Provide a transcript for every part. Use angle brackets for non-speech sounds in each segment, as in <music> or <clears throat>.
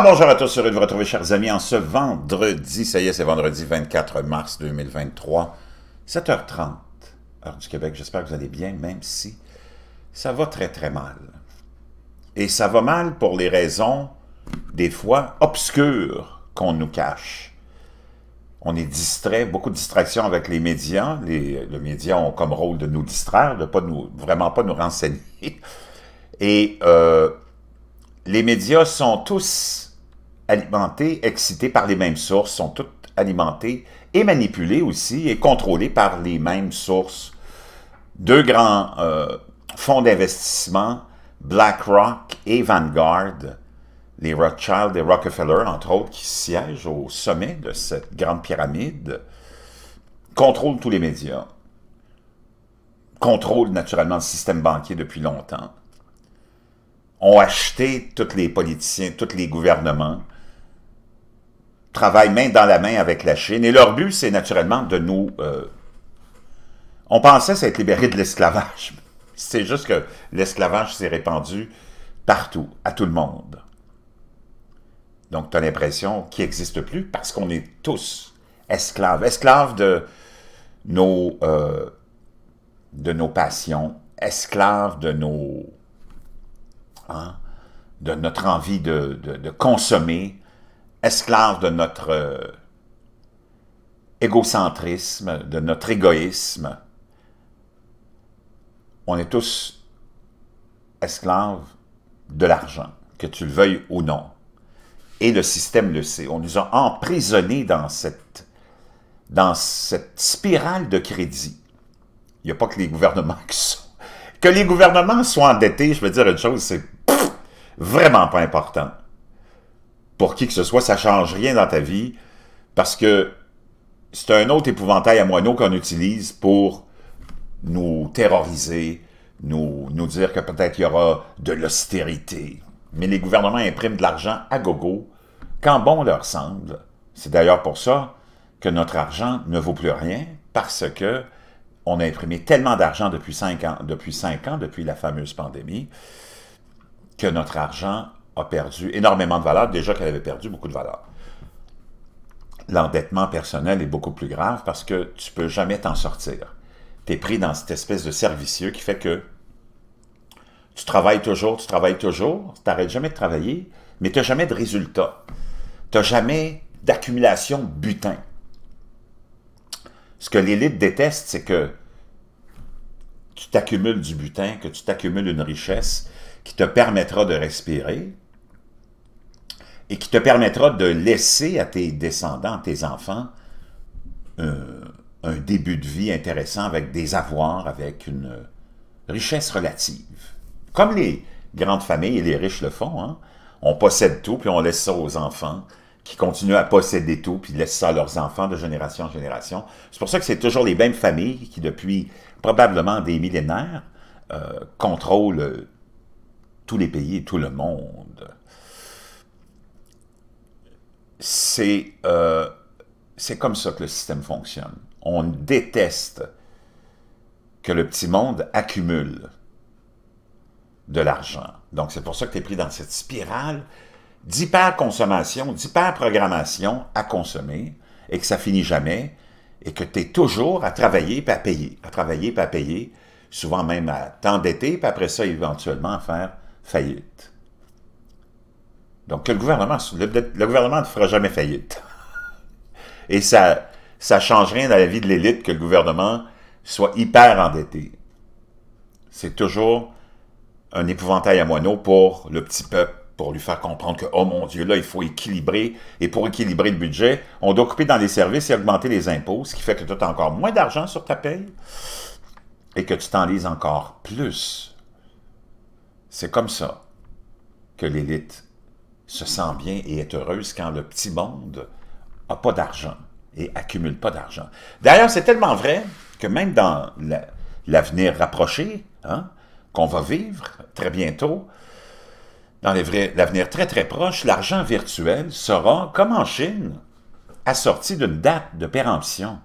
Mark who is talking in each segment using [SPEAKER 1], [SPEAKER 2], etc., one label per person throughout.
[SPEAKER 1] bonjour à tous, heureux de vous retrouver chers amis en ce vendredi, ça y est c'est vendredi 24 mars 2023, 7h30, heure du Québec, j'espère que vous allez bien même si ça va très très mal. Et ça va mal pour les raisons des fois obscures qu'on nous cache. On est distrait, beaucoup de distractions avec les médias, les, médias ont comme rôle de nous distraire, de pas nous, vraiment pas nous renseigner. Et euh, les médias sont tous alimentés, excités par les mêmes sources, sont tous alimentés et manipulés aussi et contrôlés par les mêmes sources. Deux grands euh, fonds d'investissement, BlackRock et Vanguard, les Rothschild et Rockefeller, entre autres, qui siègent au sommet de cette grande pyramide, contrôlent tous les médias, contrôlent naturellement le système banquier depuis longtemps, ont acheté tous les politiciens, tous les gouvernements, travaillent main dans la main avec la Chine, et leur but, c'est naturellement de nous... Euh, on pensait s'être libéré de l'esclavage. <laughs> C'est juste que l'esclavage s'est répandu partout, à tout le monde. Donc, tu as l'impression qu'il n'existe plus parce qu'on est tous esclaves. Esclaves de nos, euh, de nos passions, esclaves de nos Hein, de notre envie de, consommer, esclave de notre euh, égocentrisme, de notre égoïsme. On est tous esclaves de l'argent, que tu le veuilles ou non. Et le système le sait. On nous a emprisonnés dans cette, dans cette spirale de crédit. Il n'y a pas que les gouvernements <laughs> qui sont que les gouvernements soient endettés, je veux dire une chose, c'est vraiment pas important. Pour qui que ce soit, ça change rien dans ta vie parce que c'est un autre épouvantail à moineau qu'on utilise pour nous terroriser, nous, nous dire que peut-être il y aura de l'austérité. Mais les gouvernements impriment de l'argent à gogo quand bon leur semble. C'est d'ailleurs pour ça que notre argent ne vaut plus rien parce que on a imprimé tellement d'argent depuis cinq ans, depuis ans, depuis la fameuse pandémie, que notre argent a perdu énormément de valeur, déjà qu'elle avait perdu beaucoup de valeur. L'endettement personnel est beaucoup plus grave parce que tu peux jamais t'en sortir. Tu es pris dans cette espèce de servicieux qui fait que tu travailles toujours, tu travailles toujours, tu n'arrêtes jamais de travailler, mais tu n'as jamais de résultat. Tu n'as jamais d'accumulation butin. Ce que l'élite déteste, c'est que tu t'accumules du butin, que tu t'accumules une richesse qui te permettra de respirer et qui te permettra de laisser à tes descendants, tes enfants, euh, un début de vie intéressant avec des avoirs, avec une richesse relative. Comme les grandes familles et les riches le font, hein. on possède tout, puis on laisse ça aux enfants, qui continuent à posséder tout, puis laissent ça à leurs enfants de génération en génération. C'est pour ça que c'est toujours les mêmes familles qui, depuis probablement des millénaires, euh, contrôlent tous les pays et tout le monde. Euh, c'est comme ça que le système fonctionne. On déteste que le petit monde accumule de l'argent. Donc, c'est pour ça que tu es pris dans cette spirale d'hyperconsommation, d'hyperprogrammation à consommer et que ça finit jamais et que tu es toujours à travailler et à payer, à travailler pas à payer, souvent même à t'endetter puis après ça éventuellement à faire faillite. Donc que le gouvernement gouvernement ne fera jamais faillite. <laughs> Et ça ça change rien dans la vie de l'élite que le gouvernement soit hyper endetté. C'est toujours un épouvantail à moineau pour le petit peuple pour lui faire comprendre que, oh mon Dieu, là, il faut équilibrer. Et pour équilibrer le budget, on doit couper dans les services et augmenter les impôts, ce qui fait que tu as encore moins d'argent sur ta paye et que tu t'enlises encore plus. C'est comme ça que l'élite se sent bien et est heureuse quand le petit monde n'a pas d'argent et accumule pas d'argent. D'ailleurs, c'est tellement vrai que même dans l'avenir rapproché, hein, qu'on va vivre très bientôt, dans l'avenir très très proche, l'argent virtuel sera, comme en Chine, assorti d'une date de péremption.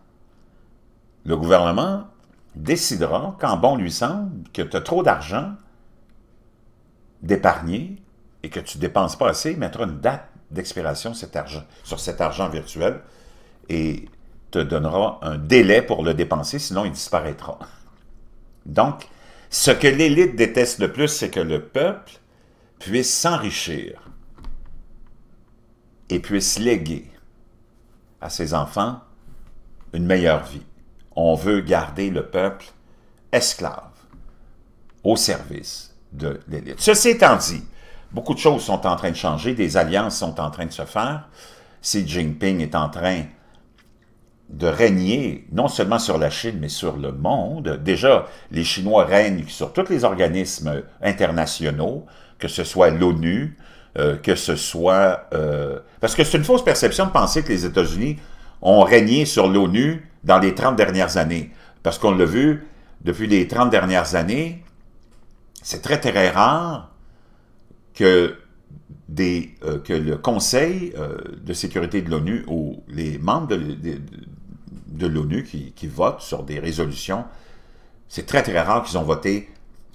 [SPEAKER 1] Le gouvernement décidera, quand bon lui semble, que tu as trop d'argent d'épargner et que tu ne dépenses pas assez, il mettra une date d'expiration sur cet argent virtuel et te donnera un délai pour le dépenser, sinon il disparaîtra. Donc, ce que l'élite déteste le plus, c'est que le peuple puisse s'enrichir et puisse léguer à ses enfants une meilleure vie. On veut garder le peuple esclave au service de l'élite. Ceci étant dit, beaucoup de choses sont en train de changer, des alliances sont en train de se faire. Xi Jinping est en train de régner non seulement sur la Chine, mais sur le monde. Déjà, les Chinois règnent sur tous les organismes internationaux, que ce soit l'ONU, euh, que ce soit... Euh, parce que c'est une fausse perception de penser que les États-Unis ont régné sur l'ONU dans les 30 dernières années. Parce qu'on l'a vu, depuis les 30 dernières années, c'est très très rare que, des, euh, que le Conseil de sécurité de l'ONU ou les membres de, l'ONU qui, qui votent sur des résolutions, c'est très très rare qu'ils ont voté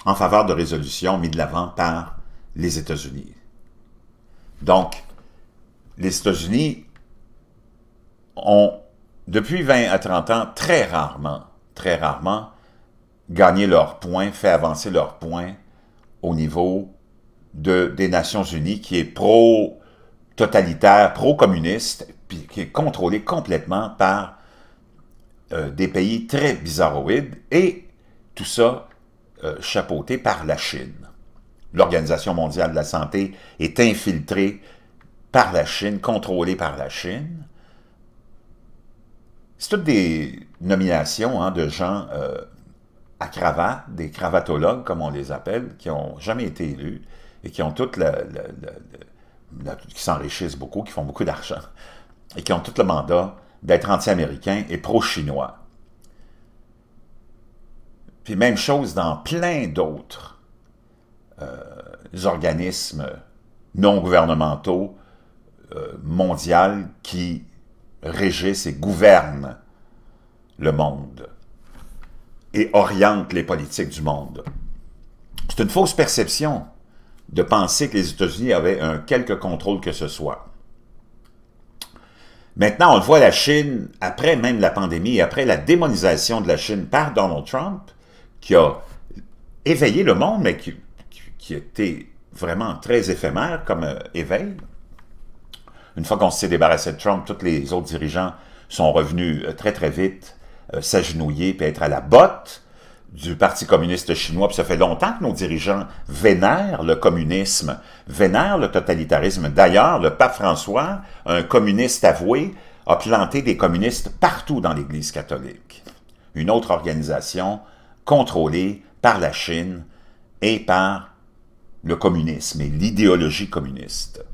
[SPEAKER 1] en faveur de résolutions mises de l'avant par les États-Unis. Donc, les États-Unis ont, depuis 20 à 30 ans, très rarement, très rarement, gagné leur point, fait avancer leur point au niveau de, des Nations Unies, qui est pro-totalitaire, pro-communiste, qui est contrôlé complètement par euh, des pays très bizarroïdes, et tout ça euh, chapeauté par la Chine l'Organisation mondiale de la santé est infiltrée par la Chine, contrôlée par la Chine. C'est toutes des nominations hein, de gens euh, à cravate, des cravatologues, comme on les appelle, qui n'ont jamais été élus et qui ont toutes qui s'enrichissent beaucoup, qui font beaucoup d'argent, <laughs> et qui ont tout le mandat d'être anti-américains et pro-chinois. Puis même chose dans plein d'autres euh, organismes non gouvernementaux euh, mondiaux qui régissent et gouvernent le monde et orientent les politiques du monde. C'est une fausse perception de penser que les États-Unis avaient un quelque contrôle que ce soit. Maintenant, on le voit, la Chine, après même la pandémie, après la démonisation de la Chine par Donald Trump, qui a éveillé le monde, mais qui, qui était vraiment très éphémère comme euh, éveil. Une fois qu'on s'est débarrassé de Trump, tous les autres dirigeants sont revenus euh, très très vite euh, s'agenouiller et être à la botte du Parti communiste chinois. Puis ça fait longtemps que nos dirigeants vénèrent le communisme, vénèrent le totalitarisme. D'ailleurs, le pape François, un communiste avoué, a planté des communistes partout dans l'Église catholique. Une autre organisation contrôlée par la Chine et par le communisme et l'idéologie communiste.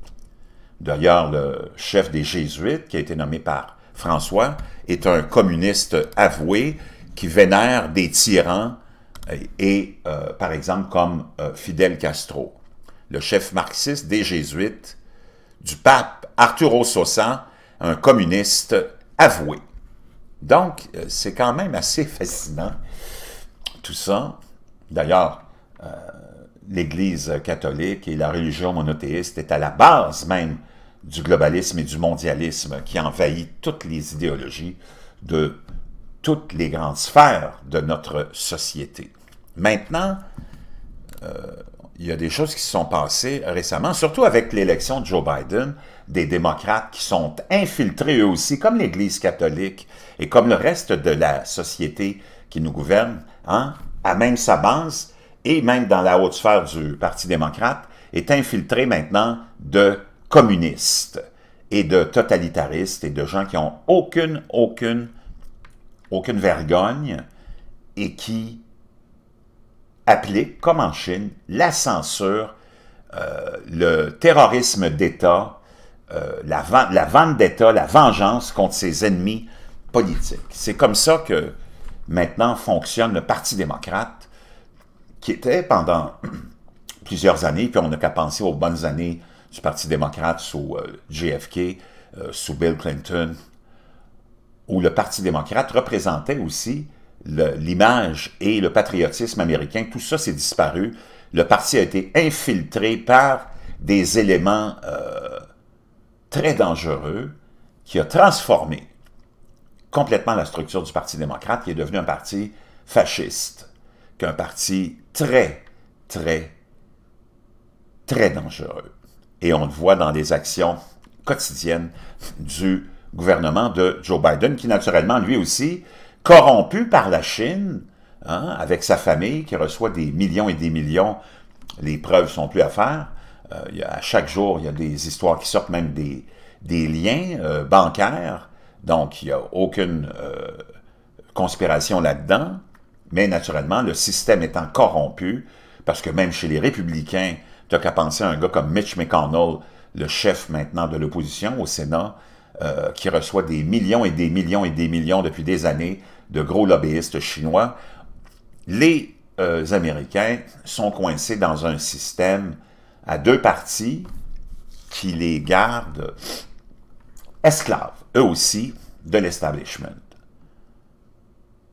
[SPEAKER 1] D'ailleurs, le chef des Jésuites, qui a été nommé par François, est un communiste avoué qui vénère des tyrans, et, euh, par exemple comme euh, Fidel Castro. Le chef marxiste des Jésuites, du pape Arturo Sosa, un communiste avoué. Donc, euh, c'est quand même assez fascinant, tout ça. D'ailleurs, l'Église catholique et la religion monothéiste est à la base même du globalisme et du mondialisme qui envahit toutes les idéologies de toutes les grandes sphères de notre société. Maintenant, euh, il y a des choses qui se sont passées récemment, surtout avec l'élection de Joe Biden, des démocrates qui sont infiltrés eux aussi, comme l'Église catholique et comme le reste de la société qui nous gouverne, hein, à même sa base, et même dans la haute sphère du Parti démocrate, est infiltré maintenant de communistes et de totalitaristes et de gens qui ont aucune, aucune, aucune vergogne et qui appliquent, comme en Chine, la censure, euh, le terrorisme d'État, euh, la, la vente d'État, la vengeance contre ses ennemis politiques. C'est comme ça que maintenant fonctionne le Parti démocrate qui était pendant <clears throat> plusieurs années, puis on n'a qu'à penser aux bonnes années du Parti démocrate sous euh, JFK, euh, sous Bill Clinton, où le Parti démocrate représentait aussi l'image et le patriotisme américain. Tout ça s'est disparu. Le parti a été infiltré par des éléments euh, très dangereux qui a transformé complètement la structure du Parti démocrate, qui est devenu un parti fasciste, qu'un parti très, très, très dangereux. Et on le voit dans les actions quotidiennes du gouvernement de Joe Biden, qui naturellement, lui aussi, corrompu par la Chine, hein, avec sa famille qui reçoit des millions et des millions, les preuves sont plus à faire. Euh, il à chaque jour, il y a des histoires qui sortent, même des, liens euh, bancaires. Donc, il n'y a aucune euh, conspiration là-dedans. Mais naturellement, le système étant corrompu, parce que même chez les républicains, tu qu'à penser à un gars comme Mitch McConnell, le chef maintenant de l'opposition au Sénat, euh, qui reçoit des millions et des millions et des millions depuis des années de gros lobbyistes chinois, les euh, Américains sont coincés dans un système à deux parties qui les gardent esclaves, eux aussi, de l'establishment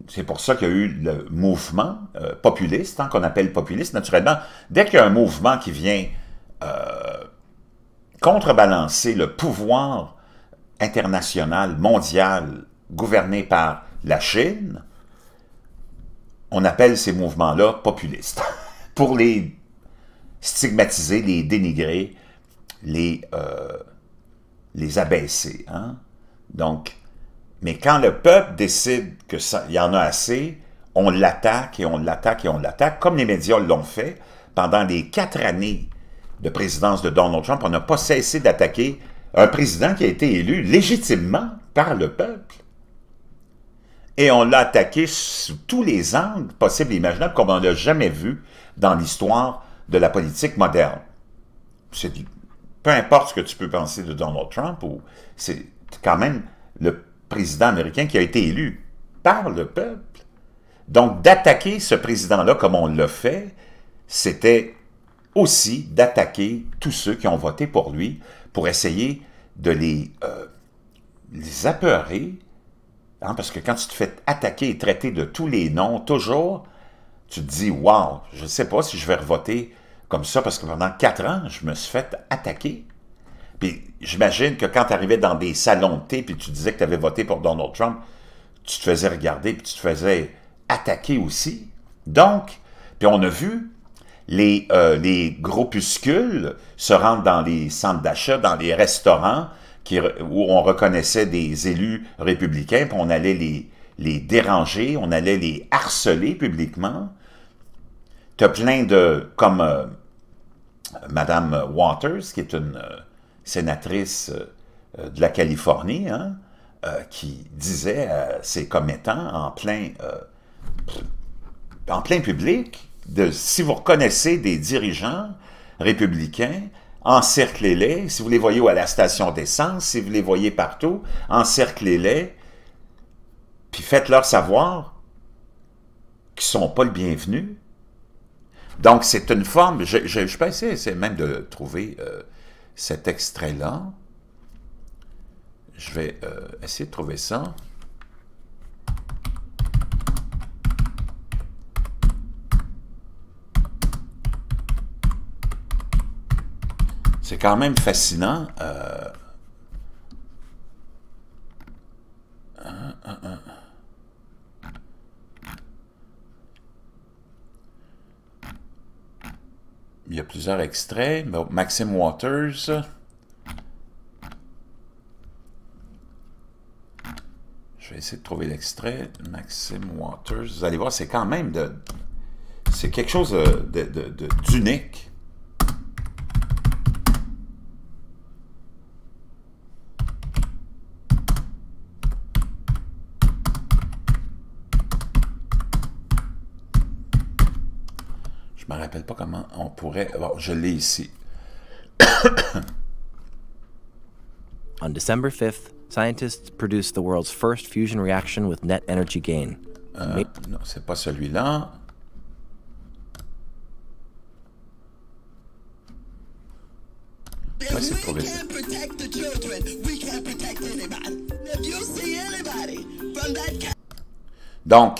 [SPEAKER 1] c'est pour ça qu'il y a eu le mouvement euh, populiste, hein, qu'on appelle populiste, naturellement. Dès qu'il y a un mouvement qui vient euh, contrebalancer le pouvoir international, mondial, gouverné par la Chine, on appelle ces mouvements-là populistes, <laughs> pour les stigmatiser, les dénigrer, les, euh, les abaisser. Hein. Donc, mais quand le peuple décide qu'il y en a assez, on l'attaque et on l'attaque et on l'attaque, comme les médias l'ont fait pendant les quatre années de présidence de Donald Trump. On n'a pas cessé d'attaquer un président qui a été élu légitimement par le peuple. Et on l'a attaqué sous tous les angles possibles et imaginables comme on ne l'a jamais vu dans l'histoire de la politique moderne. C'est peu importe ce que tu peux penser de Donald Trump, c'est quand même le président américain qui a été élu par le peuple. Donc, d'attaquer ce président-là comme on l'a fait, c'était aussi d'attaquer tous ceux qui ont voté pour lui pour essayer de les, euh, les apeurer. Hein, parce que quand tu te fais attaquer et traiter de tous les noms, toujours, tu te dis « waouh, je ne sais pas si je vais revoter comme ça parce que pendant quatre ans, je me suis fait attaquer. » Puis j'imagine que quand tu arrivais dans des salons de thé, puis tu disais que tu avais voté pour Donald Trump, tu te faisais regarder, puis tu te faisais attaquer aussi. Donc, puis on a vu, les, euh, les groupuscules se rendre dans les centres d'achat, dans les restaurants, où on reconnaissait des élus républicains, puis on allait les, les déranger, on allait les harceler publiquement. Tu as plein de... comme euh, Madame Waters, qui est une... Euh, sénatrice euh, euh, de la Californie, hein, euh, qui disait à ses commettants en plein, en plein public de si vous reconnaissez des dirigeants républicains, encerclez-les. Si vous les voyez à la station d'essence, si vous les voyez partout, encerclez-les, puis faites-leur savoir qu'ils ne sont pas le bienvenu. Donc, c'est une forme, je, je, je pensais, c'est même de trouver cet extrait-là. Je vais euh, essayer de trouver ça. C'est quand même fascinant. Euh, hein, hein, hein. il y a plusieurs extraits. Maxime Waters. Je vais essayer de trouver l'extrait. Maxime Waters. Vous allez voir, c'est quand même de... C'est quelque chose d'unique. De, rappelle pas comment on pourrait... Bon, je l'ai ici. <coughs> On December 5th, scientists produced the world's first fusion reaction with net energy gain. Euh, non, c'est pas celui-là. Donc,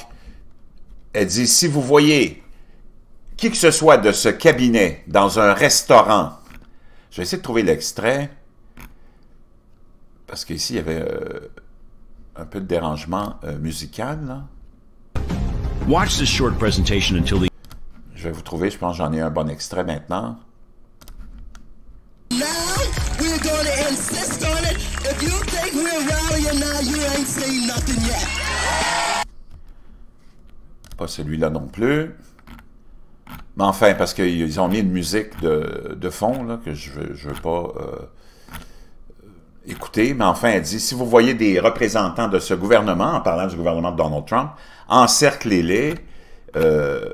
[SPEAKER 1] elle dit, si vous voyez qui que ce soit de ce cabinet dans un restaurant, je vais essayer de trouver l'extrait, parce qu'ici, il y avait euh, un peu de dérangement euh, musical. Là. Watch this short presentation until the... Je vais vous trouver, je pense j'en ai un bon extrait maintenant. Pas celui-là non plus. Mais enfin, parce qu'ils ont mis une musique de, fond que je ne veux, pas euh, écouter. Mais enfin, elle dit, si vous voyez des représentants de ce gouvernement, en parlant du gouvernement de Donald Trump, encerclez-les, euh,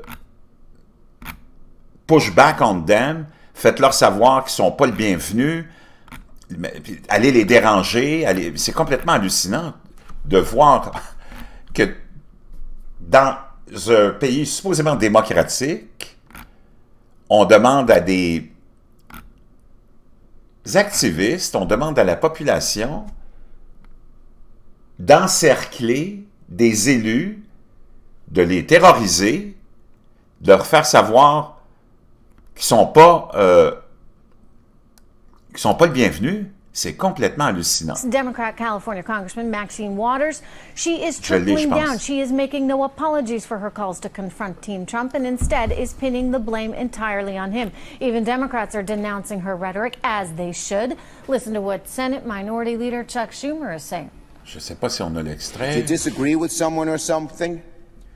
[SPEAKER 1] push back on them, faites-leur savoir qu'ils ne sont pas le bienvenu, allez les déranger. C'est complètement hallucinant de voir que dans un pays supposément démocratique, on demande à des activistes, on demande à la population d'encercler des élus, de les terroriser, de leur faire savoir qu'ils ne sont, pas, euh, sont pas le bienvenu, c'est complètement hallucinant. Democrat California Congressman Maxine Waters. She is trickling down. She is making no apologies for her calls to confront Team Trump and instead is pinning the blame entirely on him. Even Democrats are denouncing her rhetoric as they should. Listen to what Senate Minority Leader Chuck Schumer is saying. Je sais pas si on a l'extrait. If you disagree with someone or something,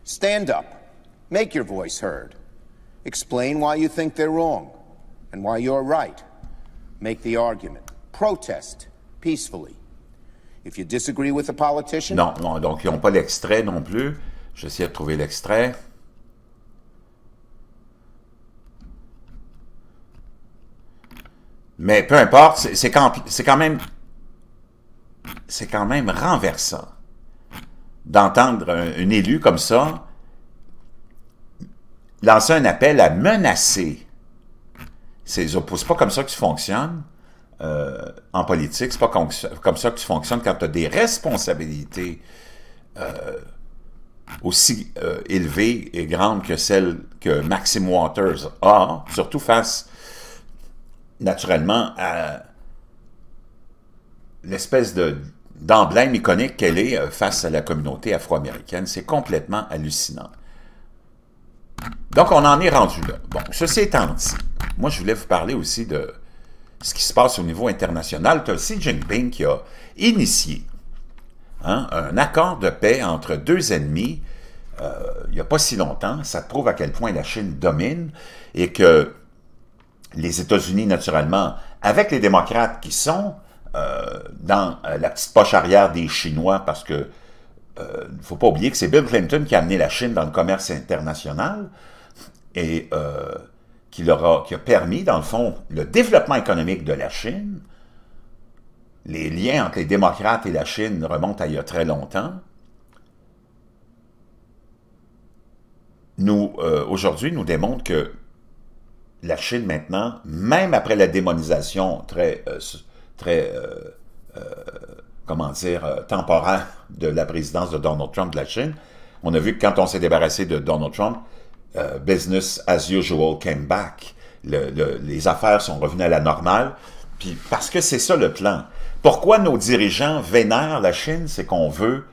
[SPEAKER 1] stand up. Make your voice heard. Explain why you think they're wrong and why you're right. Make the argument protest Non, non, donc ils n'ont pas l'extrait non plus. J'essaie de trouver l'extrait. Mais peu importe, c'est quand, quand même... C'est quand même renversant d'entendre un, élu comme ça lancer un appel à menacer ses opposants. C'est pas comme ça que ça fonctionne. Euh, en politique, c'est pas comme ça, que tu fonctionnes quand tu as des responsabilités euh, aussi euh, élevées et grandes que celles que Maxime Waters a, surtout face naturellement à l'espèce de d'emblème iconique qu'elle est face à la communauté afro-américaine. C'est complètement hallucinant. Donc, on en est rendu là. Bon, ceci étant dit, moi, je voulais vous parler aussi de ce qui se passe au niveau international. Tu as Xi Jinping qui a initié hein, un accord de paix entre deux ennemis euh, il n'y a pas si longtemps. Ça prouve à quel point la Chine domine et que les États-Unis, naturellement, avec les démocrates qui sont euh, dans euh, la petite poche arrière des Chinois, parce que ne faut pas oublier que c'est Bill Clinton qui a amené la Chine dans le commerce international, et qui, a, permis, dans le fond, le développement économique de la Chine. Les liens entre les démocrates et la Chine remontent à il y a très longtemps. Nous, euh, aujourd'hui, nous démontre que la Chine maintenant, même après la démonisation très, euh, très euh, comment dire, temporaire de la présidence de Donald Trump de la Chine, on a vu que quand on s'est débarrassé de Donald Trump, euh, business as usual came back. les affaires sont revenues à la normale. Puis parce que c'est ça le plan. Pourquoi nos dirigeants vénèrent la Chine, c'est qu'on veut,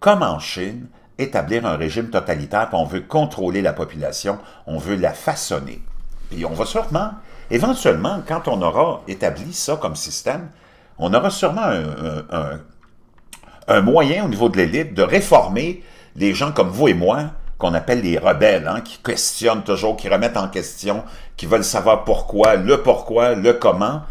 [SPEAKER 1] comme en Chine, établir un régime totalitaire, on veut contrôler la population, on veut la façonner. Puis on va sûrement, éventuellement, quand on aura établi ça comme système, on aura sûrement un, un moyen au niveau de l'élite de réformer les gens comme vous et moi qu'on appelle les rebelles, hein, qui questionnent toujours, qui remettent en question, qui veulent savoir pourquoi, le pourquoi, le comment.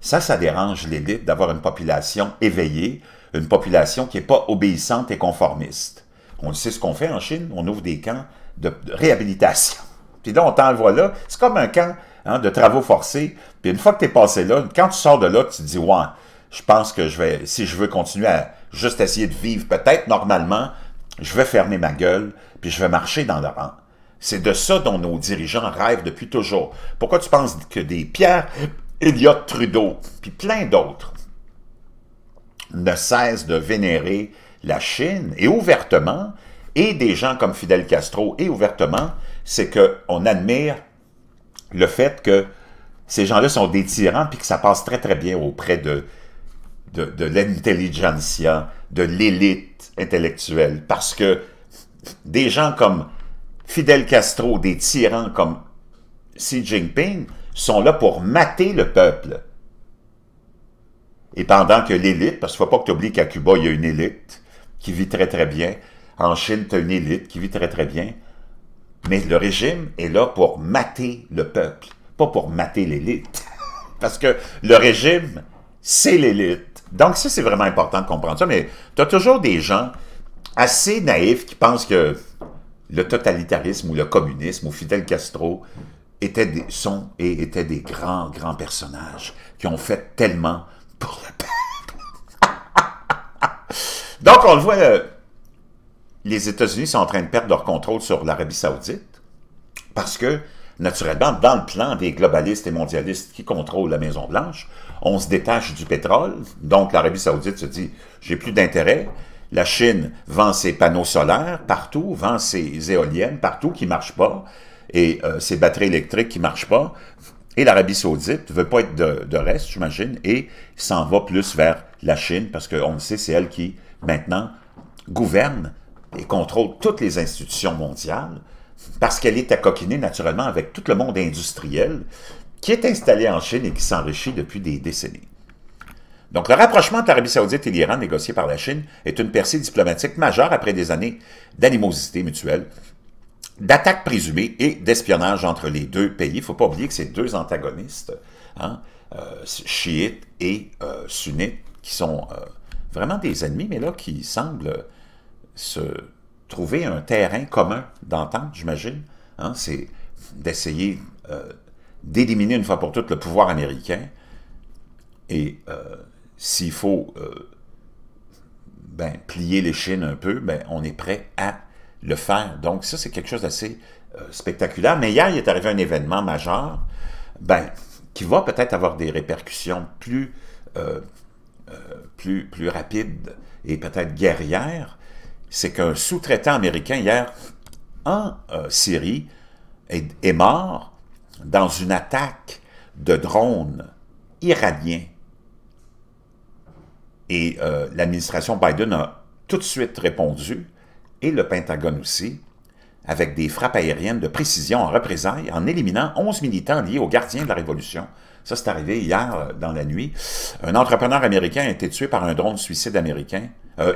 [SPEAKER 1] Ça, ça dérange l'élite d'avoir une population éveillée, une population qui n'est pas obéissante et conformiste. On sait ce qu'on fait en Chine, on ouvre des camps de réhabilitation. Puis là, on t'envoie là, c'est comme un camp hein, de travaux forcés. Puis une fois que tu es passé là, quand tu sors de là, tu te dis « Ouais, je pense que je vais, si je veux continuer à juste essayer de vivre peut-être normalement, je vais fermer ma gueule, puis je vais marcher dans le rang. C'est de ça dont nos dirigeants rêvent depuis toujours. Pourquoi tu penses que des Pierre Elliott Trudeau, puis plein d'autres, ne cessent de vénérer la Chine, et ouvertement, et des gens comme Fidel Castro, et ouvertement, c'est qu'on admire le fait que ces gens-là sont des tyrans, puis que ça passe très très bien auprès de de, l'intelligentsia, de l'élite intellectuelle, parce que des gens comme Fidel Castro, des tyrans comme Xi Jinping, sont là pour mater le peuple. Et pendant que l'élite, parce qu'il ne faut pas que tu oublies qu'à Cuba, il y a une élite qui vit très très bien, en Chine, tu as une élite qui vit très très bien, mais le régime est là pour mater le peuple, pas pour mater l'élite. <laughs> Parce que le régime, c'est l'élite. Donc, ça, c'est vraiment important de comprendre ça. Mais tu as toujours des gens assez naïfs qui pensent que le totalitarisme ou le communisme ou Fidel Castro étaient des, sont et étaient des grands, grands personnages qui ont fait tellement pour le peuple. <laughs> Donc, on le voit, euh, les États-Unis sont en train de perdre leur contrôle sur l'Arabie saoudite parce que Naturellement, dans le plan des globalistes et mondialistes qui contrôlent la Maison-Blanche, on se détache du pétrole. Donc, l'Arabie saoudite se dit, j'ai plus d'intérêt. La Chine vend ses panneaux solaires partout, vend ses éoliennes partout qui ne marchent pas, et euh, ses batteries électriques qui ne marchent pas. Et l'Arabie saoudite ne veut pas être de, de reste, j'imagine, et s'en va plus vers la Chine, parce qu'on le sait, c'est elle qui, maintenant, gouverne et contrôle toutes les institutions mondiales parce qu'elle est à coquiner naturellement avec tout le monde industriel qui est installé en Chine et qui s'enrichit depuis des décennies. Donc le rapprochement entre l'Arabie saoudite et l'Iran négocié par la Chine est une percée diplomatique majeure après des années d'animosité mutuelle, d'attaques présumées et d'espionnage entre les deux pays. Il ne faut pas oublier que ces deux antagonistes, hein, euh, chiites et euh, sunnites, qui sont euh, vraiment des ennemis, mais là qui semblent se trouver un terrain commun d'entente, j'imagine. Hein, c'est d'essayer euh, d'éliminer une fois pour toutes le pouvoir américain. Et euh, s'il faut euh, ben, plier les chines un peu, ben, on est prêt à le faire. Donc ça, c'est quelque chose d'assez spectaculaire. Mais hier, il est arrivé un événement majeur ben, qui va peut-être avoir des répercussions plus, plus, plus rapides et peut-être guerrières c'est qu'un sous-traitant américain hier en euh, Syrie est, mort dans une attaque de drones iraniens. Et euh, l'administration Biden a tout de suite répondu, et le Pentagone aussi, avec des frappes aériennes de précision en représailles, en éliminant 11 militants liés aux gardiens de la Révolution. Ça, c'est arrivé hier euh, dans la nuit. Un entrepreneur américain a été tué par un drone suicide américain,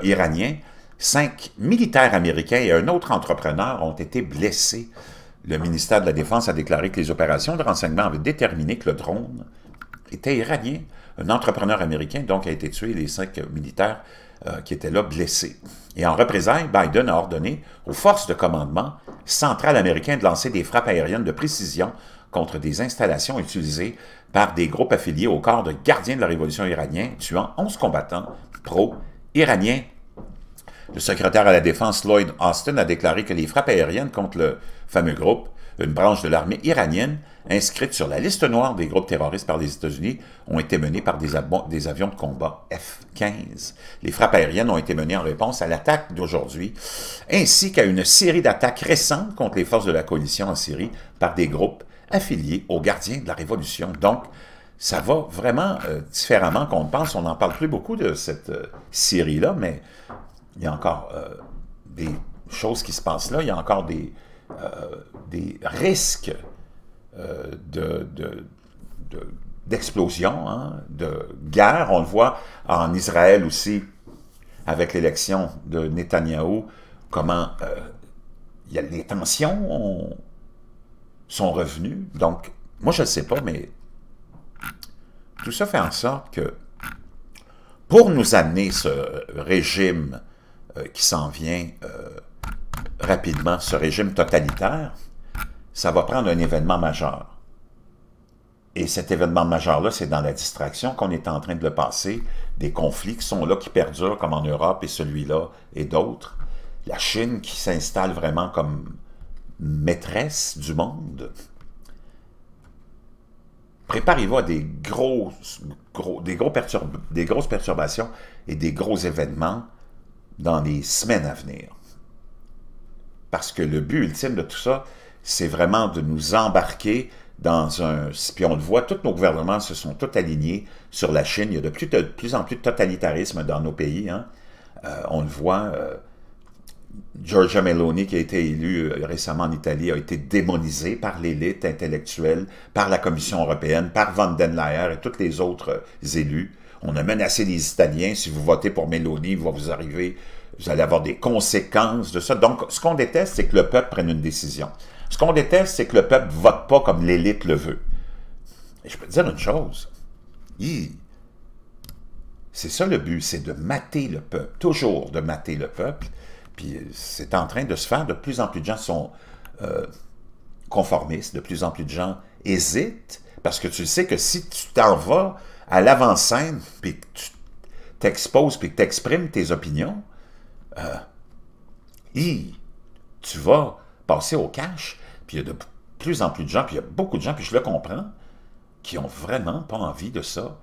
[SPEAKER 1] iranien, Cinq militaires américains et un autre entrepreneur ont été blessés. Le ministère de la Défense a déclaré que les opérations de renseignement avaient déterminé que le drone était iranien. Un entrepreneur américain, donc, a été tué et les cinq militaires euh, qui étaient là blessés. Et en représailles, Biden a ordonné aux forces de commandement centrales américaines de lancer des frappes aériennes de précision contre des installations utilisées par des groupes affiliés au corps de gardiens de la révolution iranien, tuant 11 combattants pro-iraniens le secrétaire à la Défense Lloyd Austin a déclaré que les frappes aériennes contre le fameux groupe, une branche de l'armée iranienne inscrite sur la liste noire des groupes terroristes par les États-Unis, ont été menées par des, avions de combat F-15. Les frappes aériennes ont été menées en réponse à l'attaque d'aujourd'hui, ainsi qu'à une série d'attaques récentes contre les forces de la coalition en Syrie par des groupes affiliés aux gardiens de la révolution. Donc, ça va vraiment euh, différemment qu'on pense. On n'en parle plus beaucoup de cette euh, Syrie-là, mais il y a encore euh, des choses qui se passent là, il y a encore des, euh, des risques euh, d'explosion, hein, de, guerre. On le voit en Israël aussi, avec l'élection de Netanyahou, comment il y les tensions sont revenues. Donc, moi, je ne sais pas, mais tout ça fait en sorte que pour nous amener ce régime euh, qui s'en vient euh, rapidement, ce régime totalitaire, ça va prendre un événement majeur. Et cet événement majeur-là, c'est dans la distraction qu'on est en train de le passer, des conflits qui sont là, qui perdurent, comme en Europe et celui-là et d'autres. La Chine qui s'installe vraiment comme maîtresse du monde. Préparez-vous à des, grosses, des grosses perturbations et des gros événements dans les semaines à venir. Parce que le but ultime de tout ça, c'est vraiment de nous embarquer dans un... Puis on le voit, tous nos gouvernements se sont tous alignés sur la Chine. Il y a de plus, en plus de totalitarisme dans nos pays. Hein. Euh, on le voit, euh, Giorgio Meloni, qui a été élue euh, récemment en Italie, a été démonisée par l'élite intellectuelle, par la Commission européenne, par Von den Leyen et tous les autres élus. On a menacé les Italiens. Si vous votez pour Mélodie, il va vous arriver, vous allez avoir des conséquences de ça. Donc, ce qu'on déteste, c'est que le peuple prenne une décision. Ce qu'on déteste, c'est que le peuple vote pas comme l'élite le veut. Et je peux te dire une chose. C'est ça le but, c'est de mater le peuple, toujours de mater le peuple. Puis euh, c'est en train de se faire. De plus en plus de gens sont euh, conformistes, de plus en plus de gens hésitent, parce que tu sais que si tu t'en vas à l'avant-scène, puis que tu t'exposes, puis que tu exprimes tes opinions, euh, tu vas passer au cash. Puis il y a de plus en plus de gens, puis il y a beaucoup de gens, puis je le comprends, qui ont vraiment pas envie de ça,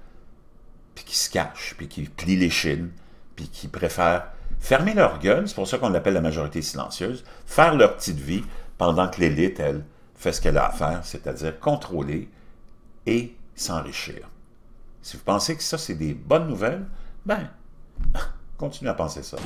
[SPEAKER 1] puis qui se cachent, puis qui plient les chines, puis qui préfèrent fermer leur gueule, c'est pour ça qu'on l'appelle la majorité silencieuse, faire leur petite vie pendant que l'élite, elle, fait ce qu'elle a à faire, c'est-à-dire contrôler et s'enrichir. Si vous pensez que ça, c'est des bonnes nouvelles, ben, <laughs> continuez à penser ça.